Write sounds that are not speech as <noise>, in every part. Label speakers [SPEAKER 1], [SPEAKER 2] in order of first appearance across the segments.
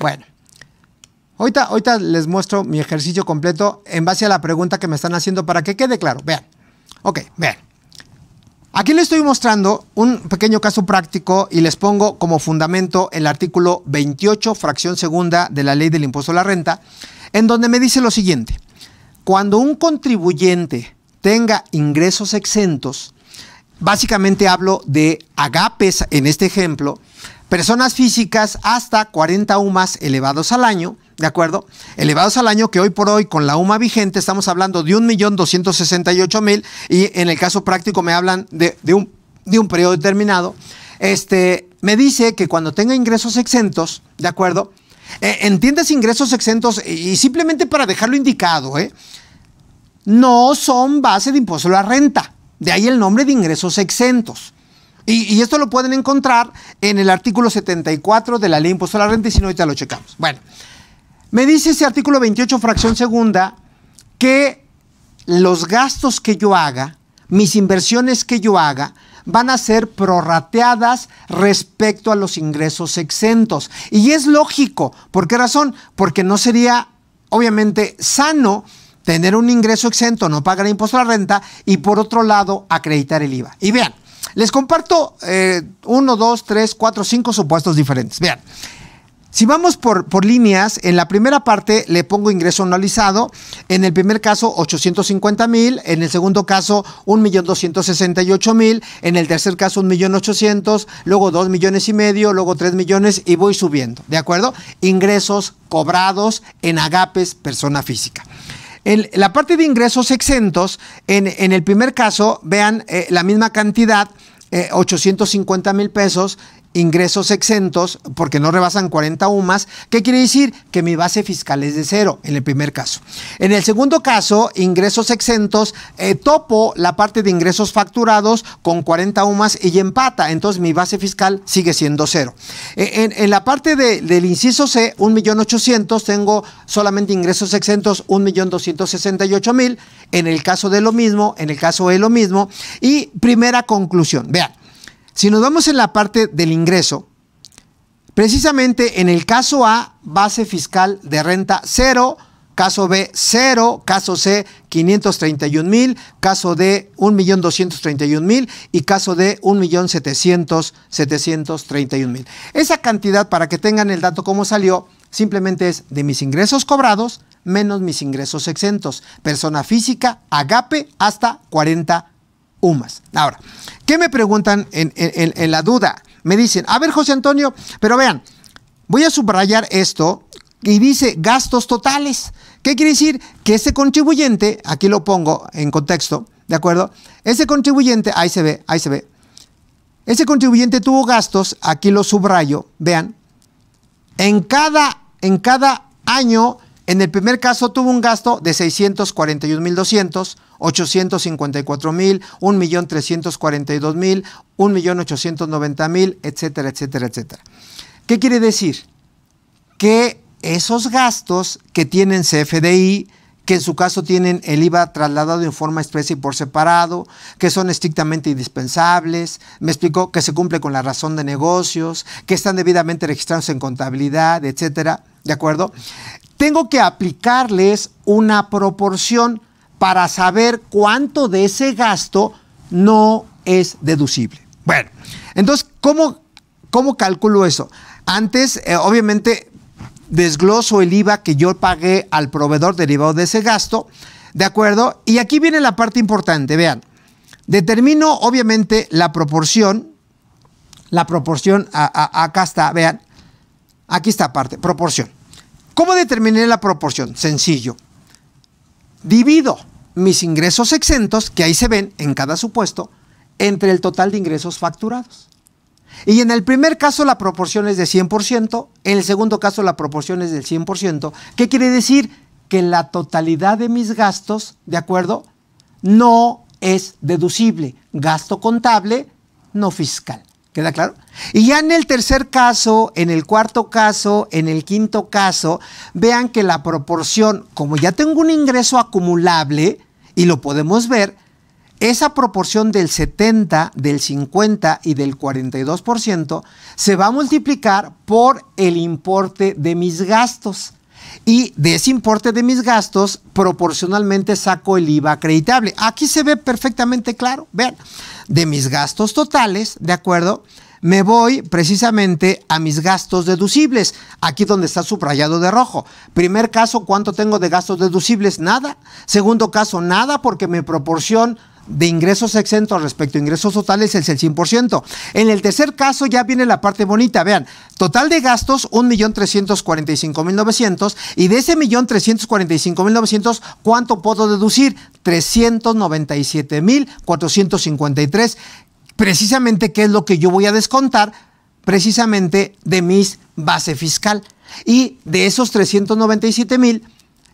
[SPEAKER 1] Bueno, ahorita, ahorita les muestro mi ejercicio completo en base a la pregunta que me están haciendo para que quede claro. Vean. Ok, vean. Aquí les estoy mostrando un pequeño caso práctico y les pongo como fundamento el artículo 28, fracción segunda de la ley del impuesto a la renta, en donde me dice lo siguiente. Cuando un contribuyente tenga ingresos exentos, básicamente hablo de agapes en este ejemplo, personas físicas hasta 40 UMAS elevados al año, ¿de acuerdo? Elevados al año que hoy por hoy con la UMA vigente estamos hablando de 1.268.000 y en el caso práctico me hablan de, un, de un periodo determinado. Este, me dice que cuando tenga ingresos exentos, ¿de acuerdo? Eh, entiendes ingresos exentos y simplemente para dejarlo indicado, ¿eh? no son base de impuesto a la renta. De ahí el nombre de ingresos exentos. Y, esto lo pueden encontrar en el artículo 74 de la ley impuesto a la renta y si no, ahorita lo checamos. Bueno, me dice ese artículo 28, fracción segunda, que los gastos que yo haga, mis inversiones que yo haga, van a ser prorrateadas respecto a los ingresos exentos. Y es lógico. ¿Por qué razón? Porque no sería, obviamente, sano tener un ingreso exento, no pagar impuesto a la renta y por otro lado acreditar el IVA. Y vean, les comparto eh, uno, dos, tres, cuatro, cinco supuestos diferentes. Vean, si vamos por, por, líneas, en la primera parte le pongo ingreso anualizado, en el primer caso 850 mil, en el segundo caso 1.268.000, en el tercer caso 1.800.000, luego 2 millones y medio, luego 3 millones y voy subiendo, ¿de acuerdo? Ingresos cobrados en agapes persona física. En la parte de ingresos exentos, en, el primer caso, vean eh, la misma cantidad, 850 eh, mil pesos, ingresos exentos porque no rebasan 40 UMAS. ¿Qué quiere decir? Que mi base fiscal es de cero en el primer caso. En el segundo caso, ingresos exentos, eh, topo la parte de ingresos facturados con 40 UMAS y empata. Entonces mi base fiscal sigue siendo cero. E, en, la parte del inciso C, 1.800.000, tengo solamente ingresos exentos 1.268.000. En el caso de lo mismo, en el caso de lo mismo. Y primera conclusión, vean. Si nos vamos en la parte del ingreso, precisamente en el caso A, base fiscal de renta cero, caso B, cero, caso C, 531 mil, caso D, 1.231.000 mil y caso D, mil. Esa cantidad, para que tengan el dato cómo salió, simplemente es de mis ingresos cobrados menos mis ingresos exentos, persona física, agape hasta 40 Ahora, ¿qué me preguntan en, la duda? Me dicen, a ver José Antonio, pero vean, voy a subrayar esto y dice gastos totales. ¿Qué quiere decir? Que ese contribuyente, aquí lo pongo en contexto, ¿de acuerdo? Ese contribuyente, ahí se ve, ahí se ve. Ese contribuyente tuvo gastos, aquí lo subrayo, vean. En cada, en cada año en el primer caso tuvo un gasto de 641.200, 854.000, 1.342.000, 1.890.000, etcétera, etcétera, etcétera. ¿Qué quiere decir? Que esos gastos que tienen CFDI, que en su caso tienen el IVA trasladado en forma expresa y por separado, que son estrictamente indispensables, me explicó que se cumple con la razón de negocios, que están debidamente registrados en contabilidad, etcétera, ¿de acuerdo? tengo que aplicarles una proporción para saber cuánto de ese gasto no es deducible. Bueno, entonces, ¿cómo, cómo calculo eso? Antes, eh, obviamente, desgloso el IVA que yo pagué al proveedor derivado de ese gasto, ¿de acuerdo? Y aquí viene la parte importante, vean. Determino, obviamente, la proporción, la proporción, acá está, vean, aquí está parte, proporción. ¿Cómo determiné la proporción? Sencillo. Divido mis ingresos exentos, que ahí se ven en cada supuesto, entre el total de ingresos facturados. Y en el primer caso la proporción es de 100%, en el segundo caso la proporción es del 100%. ¿Qué quiere decir? Que la totalidad de mis gastos, ¿de acuerdo? No es deducible. Gasto contable, no fiscal. ¿Queda claro? Y ya en el tercer caso, en el cuarto caso, en el quinto caso, vean que la proporción, como ya tengo un ingreso acumulable, y lo podemos ver, esa proporción del 70, del 50 y del 42% se va a multiplicar por el importe de mis gastos y de ese importe de mis gastos proporcionalmente saco el IVA acreditable. Aquí se ve perfectamente claro, vean, de mis gastos totales, ¿de acuerdo? Me voy precisamente a mis gastos deducibles, aquí donde está subrayado de rojo. Primer caso, ¿cuánto tengo de gastos deducibles? Nada. Segundo caso, nada porque me proporción de ingresos exentos respecto a ingresos totales es el 100%. En el tercer caso ya viene la parte bonita, vean, total de gastos 1.345.900 y de ese 1.345.900, ¿cuánto puedo deducir? 397.453, precisamente qué es lo que yo voy a descontar precisamente de mis base fiscal. Y de esos 397 mil,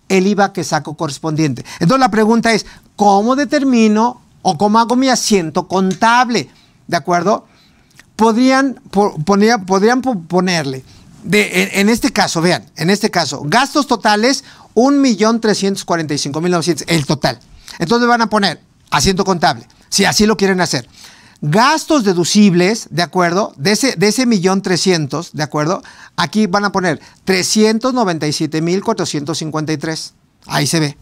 [SPEAKER 1] el IVA que saco correspondiente. Entonces la pregunta es, ¿cómo determino o como hago mi asiento contable, ¿de acuerdo? Podrían, podrían ponerle, en, este caso, vean, en este caso, gastos totales, 1.345.900, el total. Entonces van a poner asiento contable, si así lo quieren hacer. Gastos deducibles, ¿de acuerdo? De ese, de millón trescientos, ¿de acuerdo? Aquí van a poner 397.453. Ahí se ve.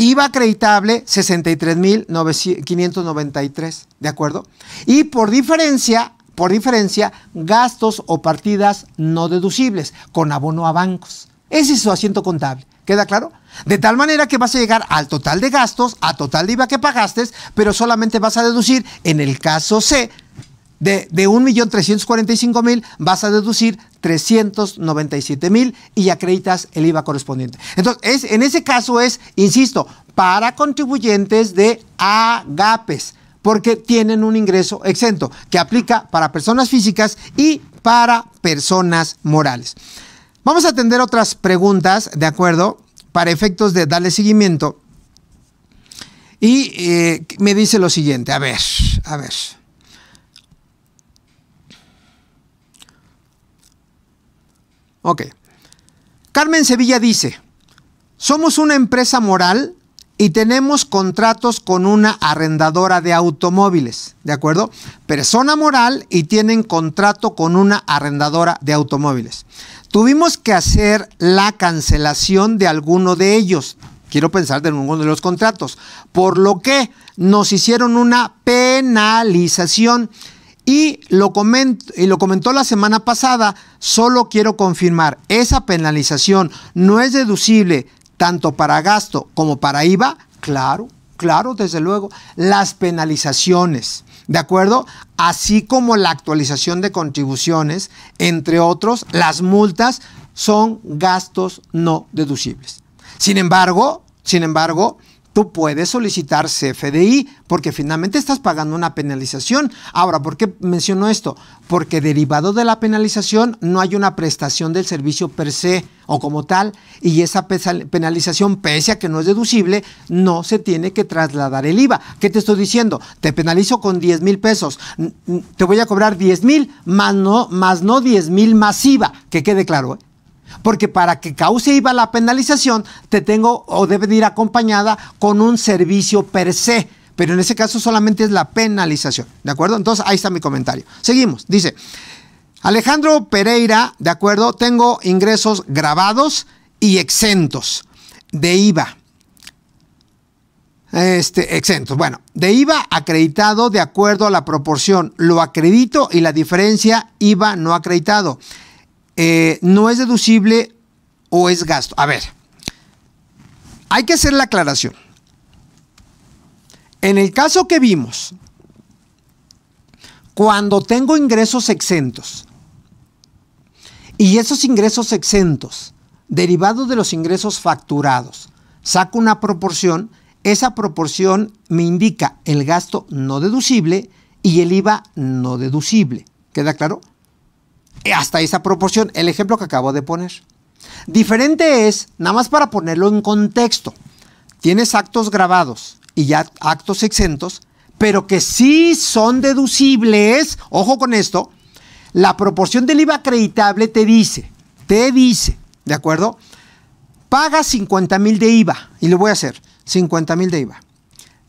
[SPEAKER 1] IVA acreditable 63.593, ¿de acuerdo? Y por diferencia, por diferencia, gastos o partidas no deducibles con abono a bancos. Ese es su asiento contable. ¿Queda claro? De tal manera que vas a llegar al total de gastos, a total de IVA que pagaste, pero solamente vas a deducir, en el caso C, de, de 1.345.000 vas a deducir 397 mil y acreditas el IVA correspondiente. Entonces, en ese caso es, insisto, para contribuyentes de agapes, porque tienen un ingreso exento que aplica para personas físicas y para personas morales. Vamos a atender otras preguntas, ¿de acuerdo? Para efectos de darle seguimiento. Y eh, me dice lo siguiente, a ver, a ver. Ok. Carmen Sevilla dice, somos una empresa moral y tenemos contratos con una arrendadora de automóviles, ¿de acuerdo? Persona moral y tienen contrato con una arrendadora de automóviles. Tuvimos que hacer la cancelación de alguno de ellos, quiero pensar de alguno de los contratos, por lo que nos hicieron una penalización y lo, comentó, y lo comentó la semana pasada, solo quiero confirmar, esa penalización no es deducible tanto para gasto como para IVA, claro, claro, desde luego, las penalizaciones, ¿de acuerdo? Así como la actualización de contribuciones, entre otros, las multas son gastos no deducibles. Sin embargo, sin embargo, puedes solicitar CFDI porque finalmente estás pagando una penalización. Ahora, ¿por qué menciono esto? Porque derivado de la penalización no hay una prestación del servicio per se o como tal y esa penalización, pese a que no es deducible, no se tiene que trasladar el IVA. ¿Qué te estoy diciendo? Te penalizo con 10 mil pesos, te voy a cobrar 10 mil más no, más no 10 mil más IVA, que quede claro. ¿eh? Porque para que cause IVA la penalización, te tengo o debe ir acompañada con un servicio per se. Pero en ese caso solamente es la penalización. ¿De acuerdo? Entonces ahí está mi comentario. Seguimos. Dice, Alejandro Pereira, ¿de acuerdo? Tengo ingresos grabados y exentos de IVA. Este, exentos. Bueno, de IVA acreditado de acuerdo a la proporción, lo acredito y la diferencia IVA no acreditado. Eh, no es deducible o es gasto. A ver, hay que hacer la aclaración. En el caso que vimos, cuando tengo ingresos exentos y esos ingresos exentos derivados de los ingresos facturados, saco una proporción, esa proporción me indica el gasto no deducible y el IVA no deducible. ¿Queda claro? Eh, hasta esa proporción, el ejemplo que acabo de poner. Diferente es, nada más para ponerlo en contexto, tienes actos grabados y ya actos exentos, pero que sí son deducibles, ojo con esto, la proporción del IVA acreditable te dice, te dice, ¿de acuerdo? Paga 50 mil de IVA, y lo voy a hacer, 50 mil de IVA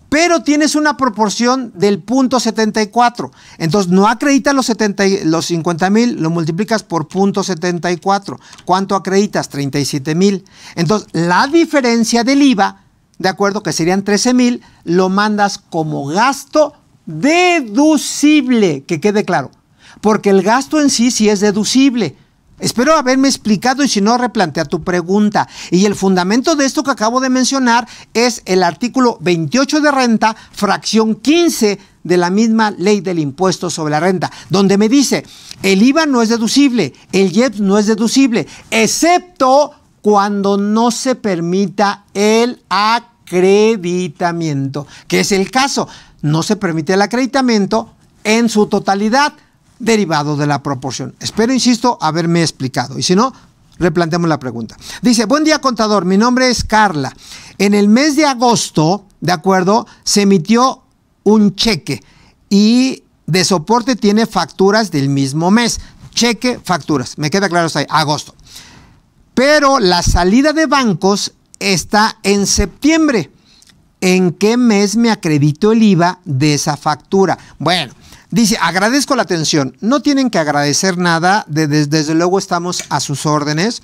[SPEAKER 1] pero tienes una proporción del punto 74. Entonces no acreditas los, 70, 50 mil, lo multiplicas por punto 74. ¿Cuánto acreditas? 37 mil. Entonces la diferencia del IVA, de acuerdo, que serían 13 mil, lo mandas como gasto deducible, que quede claro. Porque el gasto en sí sí es deducible. Espero haberme explicado y si no, replantea tu pregunta. Y el fundamento de esto que acabo de mencionar es el artículo 28 de renta, fracción 15 de la misma ley del impuesto sobre la renta, donde me dice, el IVA no es deducible, el IEPS no es deducible, excepto cuando no se permita el acreditamiento, que es el caso, no se permite el acreditamiento en su totalidad derivado de la proporción. Espero, insisto, haberme explicado. Y si no, replanteamos la pregunta. Dice, buen día contador, mi nombre es Carla. En el mes de agosto, ¿de acuerdo? Se emitió un cheque y de soporte tiene facturas del mismo mes. Cheque, facturas. Me queda claro hasta ahí, agosto. Pero la salida de bancos está en septiembre. ¿En qué mes me acredito el IVA de esa factura? Bueno, Dice, agradezco la atención. No tienen que agradecer nada, desde luego estamos a sus órdenes,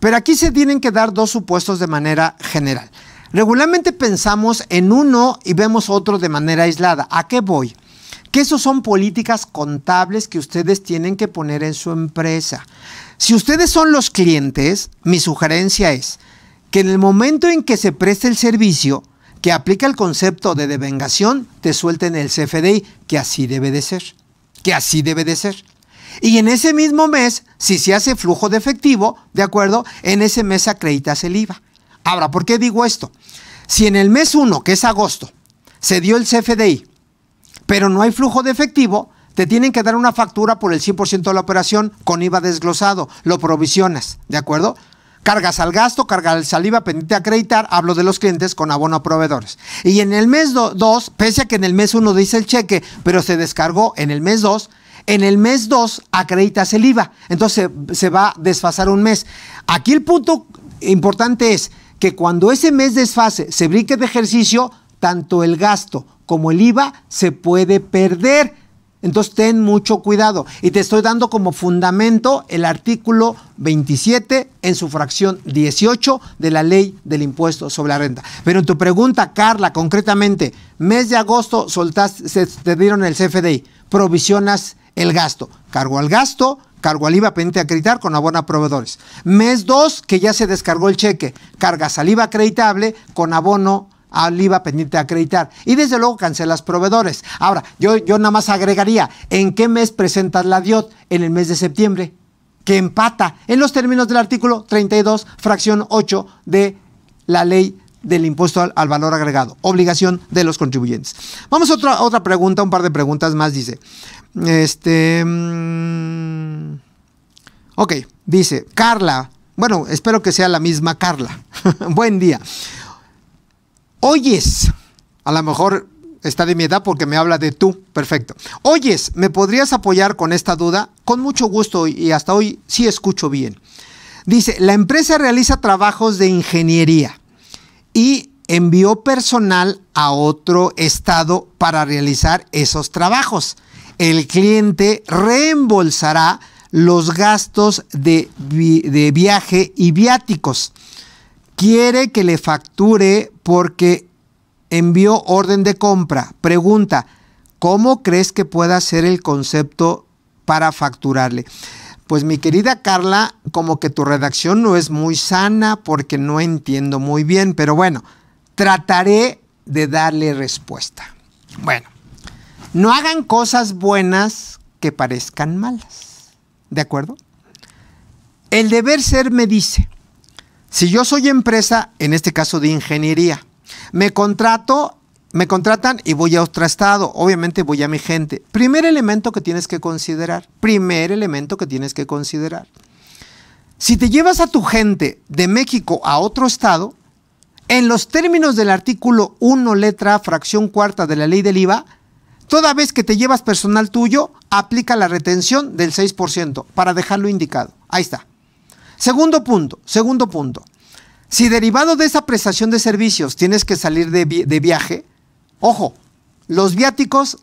[SPEAKER 1] pero aquí se tienen que dar dos supuestos de manera general. Regularmente pensamos en uno y vemos otro de manera aislada. ¿A qué voy? Que esos son políticas contables que ustedes tienen que poner en su empresa. Si ustedes son los clientes, mi sugerencia es que en el momento en que se preste el servicio, que aplica el concepto de devengación, te suelten el CFDI, que así debe de ser, que así debe de ser. Y en ese mismo mes, si se hace flujo de efectivo, ¿de acuerdo? En ese mes acreditas el IVA. Ahora, ¿por qué digo esto? Si en el mes 1, que es agosto, se dio el CFDI, pero no hay flujo de efectivo, te tienen que dar una factura por el 100% de la operación con IVA desglosado, lo provisionas, ¿de acuerdo? cargas al gasto, carga al IVA, pendiente de acreditar, hablo de los clientes con abono a proveedores. Y en el mes 2, pese a que en el mes 1 dice el cheque, pero se descargó en el mes 2, en el mes 2 acreditas el IVA, entonces se va a desfasar un mes. Aquí el punto importante es que cuando ese mes desfase se brique de ejercicio, tanto el gasto como el IVA se puede perder entonces ten mucho cuidado. Y te estoy dando como fundamento el artículo 27 en su fracción 18 de la ley del impuesto sobre la renta. Pero en tu pregunta, Carla, concretamente, mes de agosto soltaste, te dieron el CFDI, provisionas el gasto, cargo al gasto, cargo al IVA pendiente a acreditar con abono a proveedores. Mes 2, que ya se descargó el cheque, cargas al IVA acreditable con abono al IVA pendiente de acreditar. Y desde luego cancelas proveedores. Ahora, yo, yo nada más agregaría, ¿en qué mes presentas la DIOT? En el mes de septiembre, que empata en los términos del artículo 32, fracción 8 de la ley del impuesto al, valor agregado, obligación de los contribuyentes. Vamos a otra, otra pregunta, un par de preguntas más, dice. Este. Mm, ok, dice Carla. Bueno, espero que sea la misma Carla. <laughs> Buen día. Oyes, a lo mejor está de mi edad porque me habla de tú, perfecto. Oyes, ¿me podrías apoyar con esta duda? Con mucho gusto y hasta hoy sí escucho bien. Dice, la empresa realiza trabajos de ingeniería y envió personal a otro estado para realizar esos trabajos. El cliente reembolsará los gastos de, viaje y viáticos. Quiere que le facture porque envió orden de compra. Pregunta, ¿cómo crees que pueda ser el concepto para facturarle? Pues mi querida Carla, como que tu redacción no es muy sana porque no entiendo muy bien, pero bueno, trataré de darle respuesta. Bueno, no hagan cosas buenas que parezcan malas, ¿de acuerdo? El deber ser me dice, si yo soy empresa, en este caso de ingeniería, me contrato, me contratan y voy a otro estado, obviamente voy a mi gente. Primer elemento que tienes que considerar, primer elemento que tienes que considerar. Si te llevas a tu gente de México a otro estado, en los términos del artículo 1, letra fracción cuarta de la ley del IVA, toda vez que te llevas personal tuyo, aplica la retención del 6% para dejarlo indicado. Ahí está. Segundo punto, segundo punto. Si derivado de esa prestación de servicios tienes que salir de, viaje, ojo, los viáticos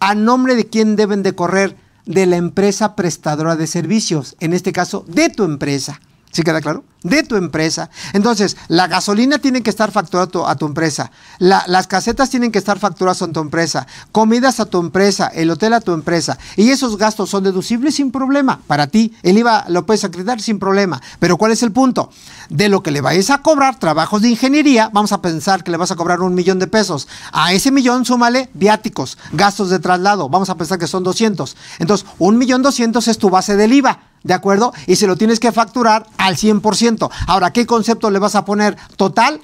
[SPEAKER 1] a nombre de quién deben de correr, de la empresa prestadora de servicios, en este caso de tu empresa. ¿Sí queda claro? De tu empresa. Entonces, la gasolina tiene que estar facturada a tu, empresa. las casetas tienen que estar facturadas a tu empresa. Comidas a tu empresa. El hotel a tu empresa. Y esos gastos son deducibles sin problema. Para ti, el IVA lo puedes acreditar sin problema. Pero ¿cuál es el punto? De lo que le vayas a cobrar trabajos de ingeniería, vamos a pensar que le vas a cobrar un millón de pesos. A ese millón súmale viáticos, gastos de traslado. Vamos a pensar que son 200. Entonces, un millón doscientos es tu base del IVA. ¿de acuerdo? Y se lo tienes que facturar al 100%. Ahora, ¿qué concepto le vas a poner? Total,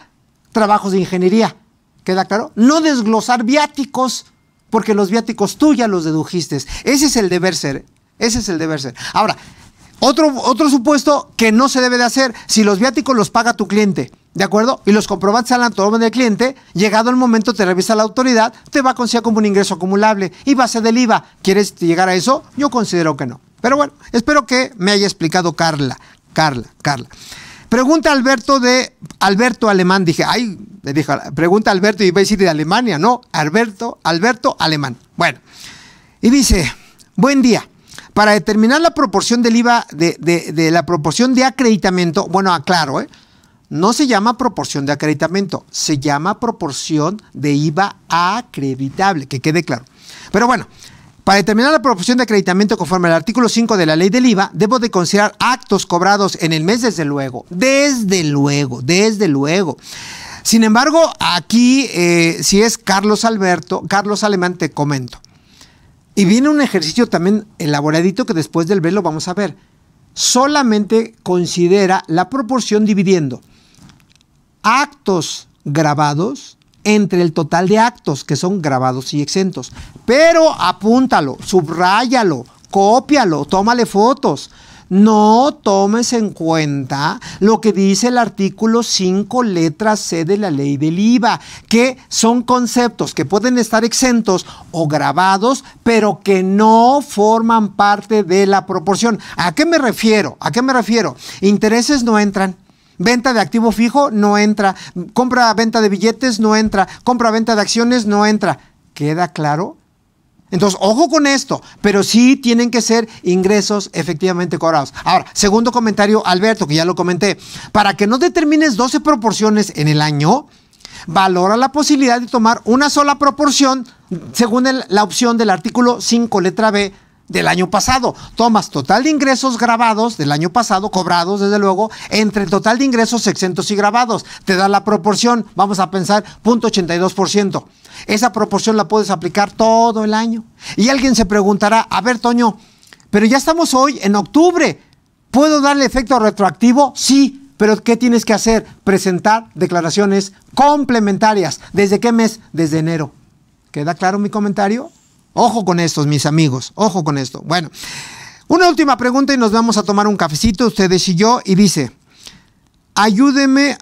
[SPEAKER 1] trabajos de ingeniería. ¿Queda claro? No desglosar viáticos, porque los viáticos tú ya los dedujiste. Ese es el deber ser. ¿eh? Ese es el deber ser. Ahora, otro, supuesto que no se debe de hacer, si los viáticos los paga tu cliente, ¿de acuerdo? Y los comprobantes al orden del cliente, llegado el momento te revisa la autoridad, te va a considerar como un ingreso acumulable y base del IVA. ¿Quieres llegar a eso? Yo considero que no. Pero bueno, espero que me haya explicado Carla, Carla, Carla. Pregunta Alberto de Alberto Alemán, dije, ay, le dije, pregunta Alberto y va a decir de Alemania, no, Alberto, Alberto Alemán. Bueno, y dice, buen día para determinar la proporción del IVA, de, la proporción de acreditamiento, bueno, aclaro, ¿eh? no se llama proporción de acreditamiento, se llama proporción de IVA acreditable, que quede claro. Pero bueno, para determinar la proporción de acreditamiento conforme al artículo 5 de la ley del IVA, debo de considerar actos cobrados en el mes, desde luego, desde luego, desde luego. Sin embargo, aquí, eh, si es Carlos Alberto, Carlos Alemán, te comento. Y viene un ejercicio también elaboradito que después del B lo vamos a ver. Solamente considera la proporción dividiendo actos grabados entre el total de actos que son grabados y exentos. Pero apúntalo, subráyalo, cópialo, tómale fotos. No tomes en cuenta lo que dice el artículo 5 letra C de la ley del IVA, que son conceptos que pueden estar exentos o grabados, pero que no forman parte de la proporción. ¿A qué me refiero? ¿A qué me refiero? Intereses no entran. Venta de activo fijo no entra. Compra-venta de billetes no entra. Compra-venta de acciones no entra. ¿Queda claro? Entonces, ojo con esto, pero sí tienen que ser ingresos efectivamente cobrados. Ahora, segundo comentario, Alberto, que ya lo comenté. Para que no determines 12 proporciones en el año, valora la posibilidad de tomar una sola proporción según la opción del artículo 5, letra B del año pasado. Tomas total de ingresos grabados del año pasado, cobrados desde luego, entre el total de ingresos exentos y grabados. Te da la proporción, vamos a pensar, 0.82%. Esa proporción la puedes aplicar todo el año. Y alguien se preguntará, a ver Toño, pero ya estamos hoy en octubre, ¿puedo darle efecto retroactivo? Sí. Pero ¿qué tienes que hacer? Presentar declaraciones complementarias. ¿Desde qué mes? Desde enero. ¿Queda claro mi comentario? Ojo con estos, mis amigos, ojo con esto. Bueno, una última pregunta y nos vamos a tomar un cafecito, ustedes y yo, y dice, ayúdeme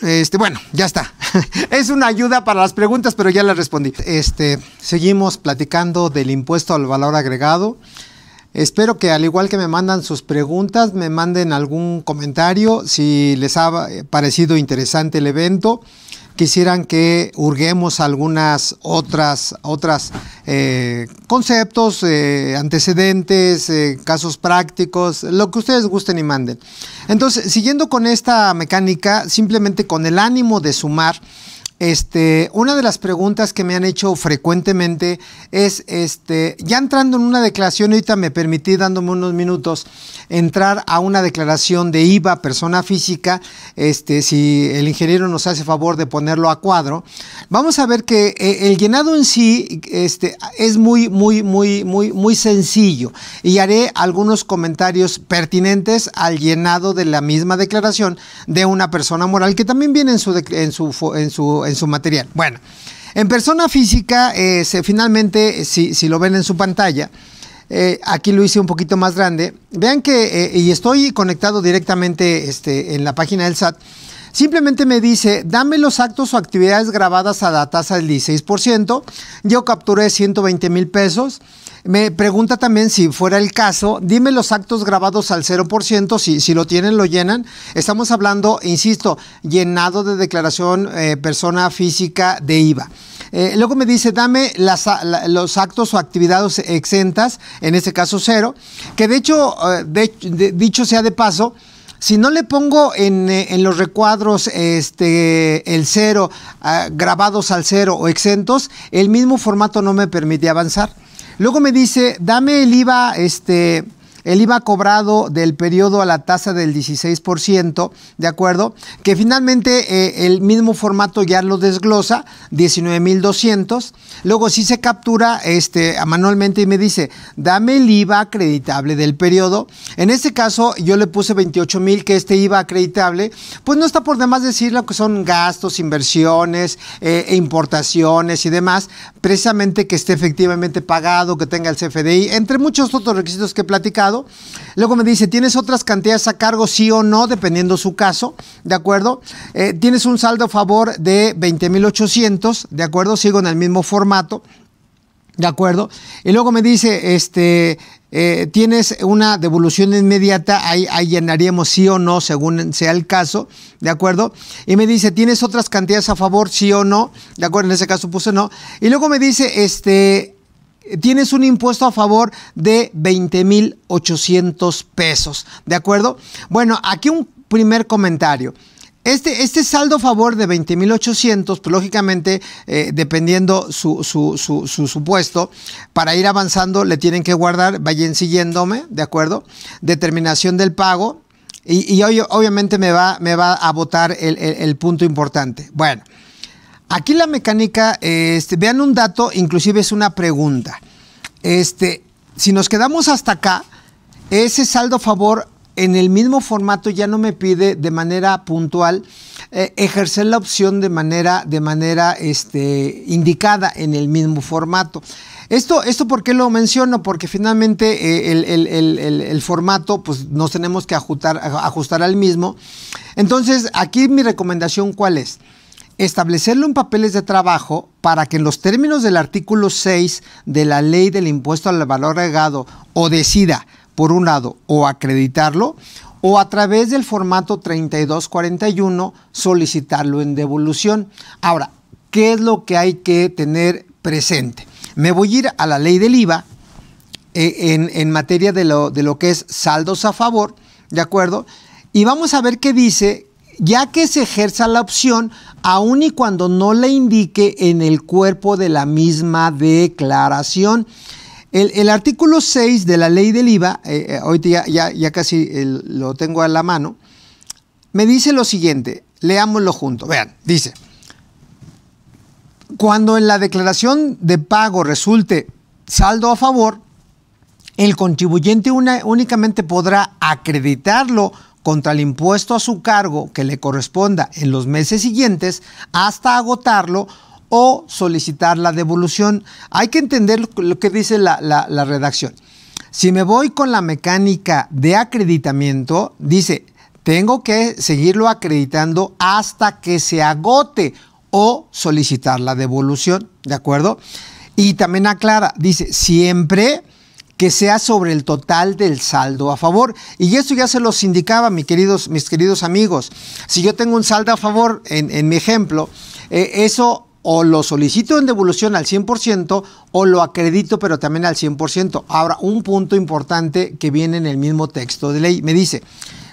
[SPEAKER 1] este, bueno, ya está. <laughs> es una ayuda para las preguntas, pero ya les respondí. Este, seguimos platicando del impuesto al valor agregado. Espero que al igual que me mandan sus preguntas, me manden algún comentario si les ha eh, parecido interesante el evento quisieran que hurguemos algunas otras, otras eh, conceptos, eh, antecedentes, eh, casos prácticos, lo que ustedes gusten y manden. Entonces, siguiendo con esta mecánica, simplemente con el ánimo de sumar, este, una de las preguntas que me han hecho frecuentemente es, este, ya entrando en una declaración, ahorita me permití dándome unos minutos entrar a una declaración de IVA, persona física, este, si el ingeniero nos hace favor de ponerlo a cuadro, vamos a ver que eh, el llenado en sí es muy, muy, muy, muy, muy sencillo y haré algunos comentarios pertinentes al llenado de la misma declaración de una persona moral que también viene en su, en en su, su material. Bueno, en persona física, eh, finalmente, eh, si, lo ven en su pantalla, eh, aquí lo hice un poquito más grande. Vean que, y estoy conectado directamente este, en la página del SAT, simplemente me dice, dame los actos o actividades grabadas a la tasa del 16%, yo capturé 120 mil pesos, me pregunta también si fuera el caso, dime los actos grabados al 0%, si, si lo tienen, lo llenan. Estamos hablando, insisto, llenado de declaración eh, persona física de IVA. Eh, luego me dice, dame los actos o actividades exentas, en este caso cero, que de hecho, eh, dicho sea de paso, si no le pongo en, los recuadros este, el cero, ah, grabados al cero o exentos, el mismo formato no me permite avanzar. Luego me dice, dame el IVA, este, el IVA cobrado del periodo a la tasa del 16%, ¿de acuerdo? Que finalmente eh, el mismo formato ya lo desglosa, 19,200. Luego sí se captura este, manualmente y me dice, dame el IVA acreditable del periodo. En este caso yo le puse 28,000, que este IVA acreditable, pues no está por demás decir lo que son gastos, inversiones, eh, e importaciones y demás, precisamente que esté efectivamente pagado, que tenga el CFDI, entre muchos otros requisitos que he platicado Luego me dice, ¿tienes otras cantidades a cargo, sí o no, dependiendo su caso? ¿De acuerdo? Eh, tienes un saldo a favor de 20.800, ¿de acuerdo? Sigo en el mismo formato. ¿De acuerdo? Y luego me dice, este, eh, tienes una devolución inmediata, ahí, ahí, llenaríamos sí o no, según sea el caso, ¿de acuerdo? Y me dice, ¿tienes otras cantidades a favor, sí o no? ¿De acuerdo? En ese caso puse no. Y luego me dice, este, tienes un impuesto a favor de 20.800 pesos, ¿de acuerdo? Bueno, aquí un primer comentario. Este, este saldo a favor de 20.800, pues lógicamente, eh, dependiendo su, su, supuesto, para ir avanzando le tienen que guardar, vayan siguiéndome, ¿de acuerdo? Determinación del pago y, obviamente me va, me va a votar el punto importante. Bueno, Aquí la mecánica, este, vean un dato, inclusive es una pregunta. Este, si nos quedamos hasta acá, ese saldo favor en el mismo formato ya no me pide de manera puntual eh, ejercer la opción de manera, de manera este, indicada en el mismo formato. Esto, esto por qué lo menciono, porque finalmente eh, el, formato pues, nos tenemos que ajustar, ajustar al mismo. Entonces, aquí mi recomendación cuál es establecerle un papeles de trabajo para que en los términos del artículo 6 de la ley del impuesto al valor agregado o decida, por un lado, o acreditarlo, o a través del formato 3241 solicitarlo en devolución. Ahora, ¿qué es lo que hay que tener presente? Me voy a ir a la ley del IVA eh, en, materia lo, de lo que es saldos a favor, ¿de acuerdo? Y vamos a ver qué dice ya que se ejerza la opción aun y cuando no la indique en el cuerpo de la misma declaración. El, artículo 6 de la ley del IVA, hoy eh, eh, ahorita ya, casi lo tengo a la mano, me dice lo siguiente, leámoslo juntos. vean, dice, cuando en la declaración de pago resulte saldo a favor, el contribuyente únicamente podrá acreditarlo contra el impuesto a su cargo que le corresponda en los meses siguientes hasta agotarlo o solicitar la devolución. Hay que entender lo que dice la, redacción. Si me voy con la mecánica de acreditamiento, dice, tengo que seguirlo acreditando hasta que se agote o solicitar la devolución, ¿de acuerdo? Y también aclara, dice, siempre que sea sobre el total del saldo a favor. Y eso ya se los indicaba, mis queridos, mis queridos amigos. Si yo tengo un saldo a favor, en, en mi ejemplo, eh, eso o lo solicito en devolución al 100% o lo acredito pero también al 100%. Ahora, un punto importante que viene en el mismo texto de ley, me dice,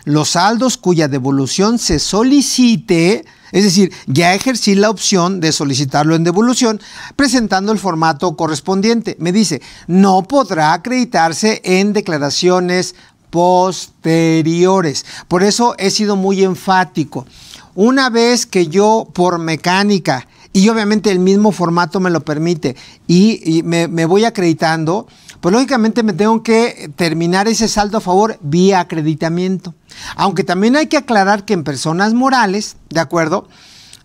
[SPEAKER 1] los saldos cuya devolución se solicite, es decir, ya ejercí la opción de solicitarlo en devolución presentando el formato correspondiente. Me dice, no podrá acreditarse en declaraciones posteriores. Por eso he sido muy enfático. Una vez que yo, por mecánica, y obviamente el mismo formato me lo permite, y, me voy acreditando, pues lógicamente me tengo que terminar ese saldo a favor vía acreditamiento. Aunque también hay que aclarar que en personas morales, ¿de acuerdo?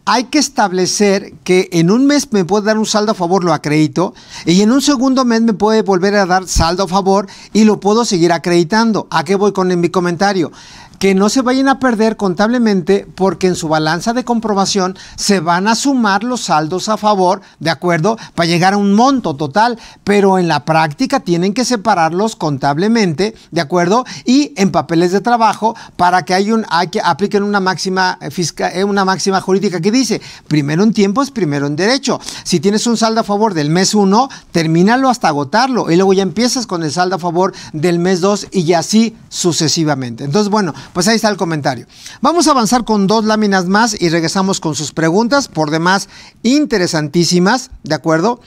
[SPEAKER 1] Hay que establecer que en un mes me puede dar un saldo a favor, lo acredito, y en un segundo mes me puede volver a dar saldo a favor y lo puedo seguir acreditando. ¿A qué voy con mi comentario? que no se vayan a perder contablemente porque en su balanza de comprobación se van a sumar los saldos a favor, ¿de acuerdo? Para llegar a un monto total, pero en la práctica tienen que separarlos contablemente, ¿de acuerdo? Y en papeles de trabajo para que, hay un, que apliquen una máxima, fiscal, eh, una máxima jurídica que dice, primero en es primero en derecho. Si tienes un saldo a favor del mes 1, termínalo hasta agotarlo y luego ya empiezas con el saldo a favor del mes 2 y así sucesivamente. Entonces, bueno, pues ahí está el comentario. Vamos a avanzar con dos láminas más y regresamos con sus preguntas, por demás interesantísimas, ¿de acuerdo?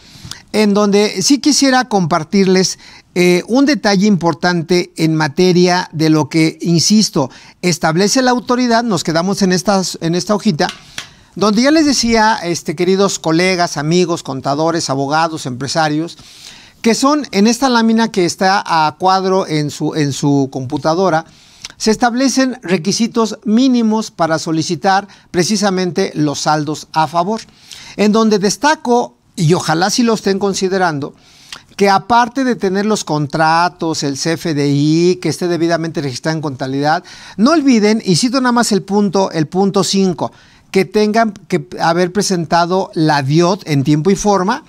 [SPEAKER 1] En donde sí quisiera compartirles eh, un detalle importante en materia de lo que, insisto, establece la autoridad, nos quedamos en, estas, en esta hojita, donde ya les decía, este, queridos colegas, amigos, contadores, abogados, empresarios, que son en esta lámina que está a cuadro en su, en su computadora, se establecen requisitos mínimos para solicitar precisamente los saldos a favor, en donde destaco, y ojalá si lo estén considerando, que aparte de tener los contratos, el CFDI, que esté debidamente registrado en contabilidad, no olviden, y cito nada más el punto, el punto 5, que tengan que haber presentado la DIOT en tiempo y forma,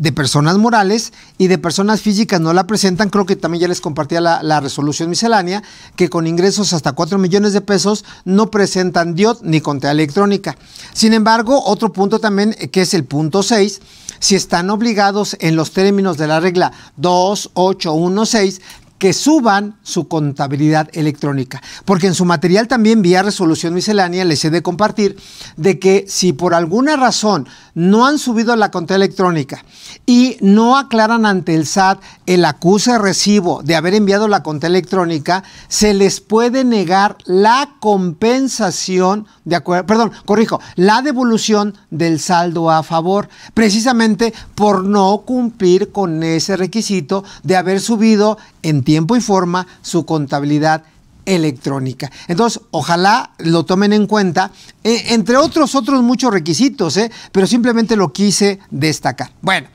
[SPEAKER 1] de personas morales y de personas físicas no la presentan. Creo que también ya les compartía la, resolución miscelánea, que con ingresos hasta 4 millones de pesos no presentan DIOT ni contea electrónica. Sin embargo, otro punto también, eh, que es el punto 6, si están obligados en los términos de la regla 2816, que suban su contabilidad electrónica. Porque en su material también vía resolución miscelánea les he de compartir de que si por alguna razón no han subido la conta electrónica y no aclaran ante el SAT el acuse recibo de haber enviado la cuenta electrónica, se les puede negar la compensación de acuerdo, perdón, corrijo, la devolución del saldo a favor, precisamente por no cumplir con ese requisito de haber subido en tiempo y forma su contabilidad electrónica. Entonces, ojalá lo tomen en cuenta, eh, entre otros, otros muchos requisitos, eh, pero simplemente lo quise destacar. Bueno,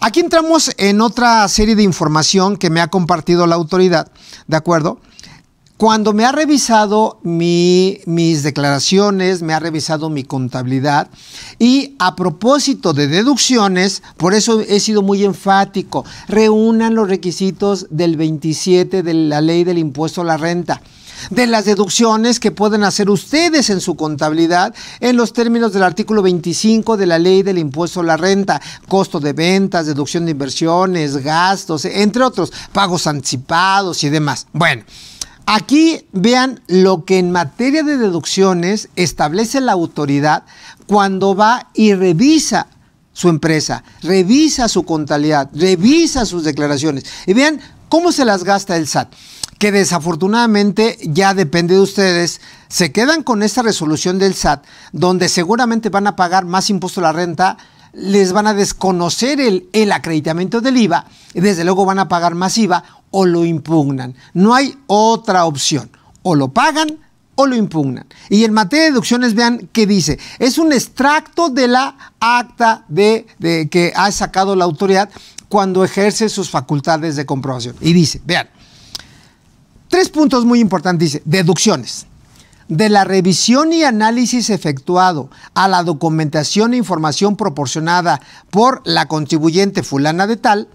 [SPEAKER 1] aquí entramos en otra serie de información que me ha compartido la autoridad, ¿de acuerdo? Cuando me ha revisado mis declaraciones, me ha revisado mi contabilidad y a propósito de deducciones, por eso he sido muy enfático, reúnan los requisitos del 27 de la ley del impuesto a la renta de las deducciones que pueden hacer ustedes en su contabilidad en los términos del artículo 25 de la ley del impuesto a la renta, costo de ventas, deducción de inversiones, gastos, entre otros, pagos anticipados y demás. Bueno, Aquí vean lo que en materia de deducciones establece la autoridad cuando va y revisa su empresa, revisa su contabilidad, revisa sus declaraciones y vean cómo se las gasta el SAT, que desafortunadamente ya depende de ustedes, se quedan con esta resolución del SAT, donde seguramente van a pagar más impuesto a la renta, les van a desconocer el, el acreditamiento del IVA, y desde luego van a pagar más IVA o lo impugnan. No hay otra opción. O lo pagan o lo impugnan. Y en materia de deducciones, vean qué dice. Es un extracto de la acta de, que ha sacado la autoridad cuando ejerce sus facultades de comprobación. Y dice, vean, tres puntos muy importantes. Dice, deducciones. De la revisión y análisis efectuado a la documentación e información proporcionada por la contribuyente fulana de tal,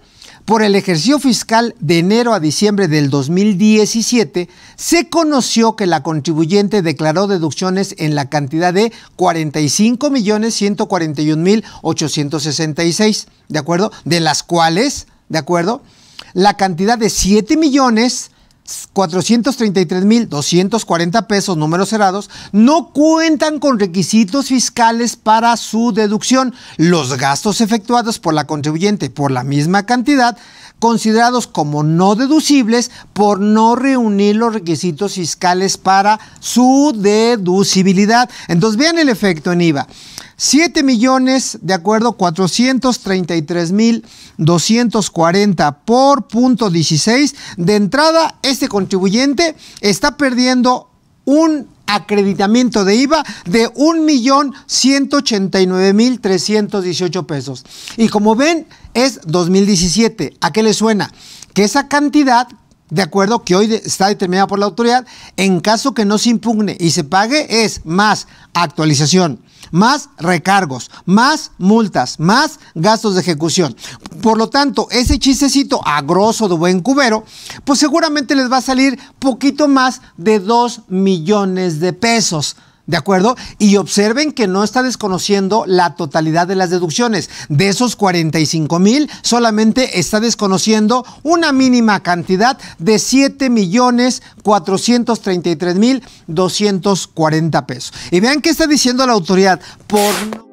[SPEAKER 1] por el ejercicio fiscal de enero a diciembre del 2017, se conoció que la contribuyente declaró deducciones en la cantidad de 45.141.866, ¿de acuerdo? De las cuales, ¿de acuerdo? La cantidad de 7 millones 433.240 pesos, números cerrados, no cuentan con requisitos fiscales para su deducción. Los gastos efectuados por la contribuyente por la misma cantidad, considerados como no deducibles por no reunir los requisitos fiscales para su deducibilidad. Entonces vean el efecto en IVA. 7 millones, de acuerdo, 433 mil por punto 16. De entrada, este contribuyente está perdiendo un acreditamiento de IVA de 1.189.318 pesos. Y como ven, es 2017. ¿A qué le suena? Que esa cantidad de acuerdo que hoy está determinada por la autoridad, en caso que no se impugne y se pague, es más actualización, más recargos, más multas, más gastos de ejecución. Por lo tanto, ese chistecito a de buen cubero, pues seguramente les va a salir poquito más de 2 millones de pesos. ¿De acuerdo? Y observen que no está desconociendo la totalidad de las deducciones. De esos 45 mil, solamente está desconociendo una mínima cantidad de 7 millones 433 mil 240 pesos. Y vean qué está diciendo la autoridad por